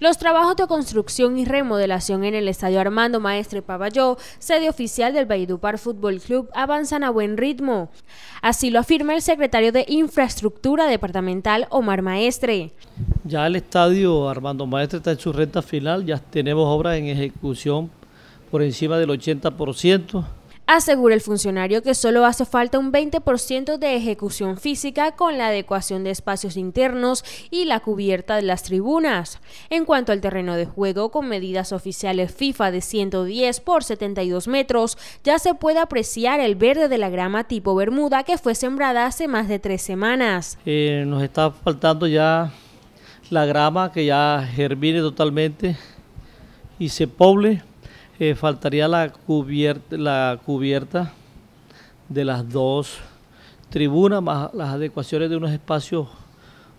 Los trabajos de construcción y remodelación en el Estadio Armando Maestre Paballó, sede oficial del Valledupar Fútbol Club, avanzan a buen ritmo. Así lo afirma el secretario de Infraestructura Departamental, Omar Maestre. Ya el Estadio Armando Maestre está en su renta final, ya tenemos obras en ejecución por encima del 80%. Asegura el funcionario que solo hace falta un 20% de ejecución física con la adecuación de espacios internos y la cubierta de las tribunas. En cuanto al terreno de juego, con medidas oficiales FIFA de 110 por 72 metros, ya se puede apreciar el verde de la grama tipo Bermuda que fue sembrada hace más de tres semanas. Eh, nos está faltando ya la grama que ya germine totalmente y se poble eh, faltaría la cubierta, la cubierta de las dos tribunas, más las adecuaciones de unos espacios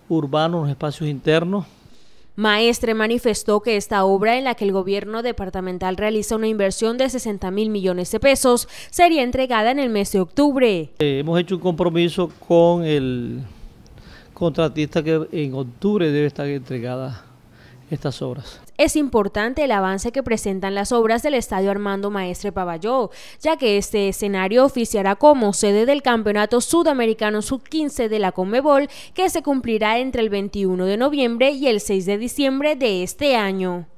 urbanos, unos espacios internos. Maestre manifestó que esta obra, en la que el gobierno departamental realiza una inversión de 60 mil millones de pesos, sería entregada en el mes de octubre. Eh, hemos hecho un compromiso con el contratista que en octubre debe estar entregada estas obras. Es importante el avance que presentan las obras del Estadio Armando Maestre Paballó, ya que este escenario oficiará como sede del Campeonato Sudamericano Sub-15 de la Comebol, que se cumplirá entre el 21 de noviembre y el 6 de diciembre de este año.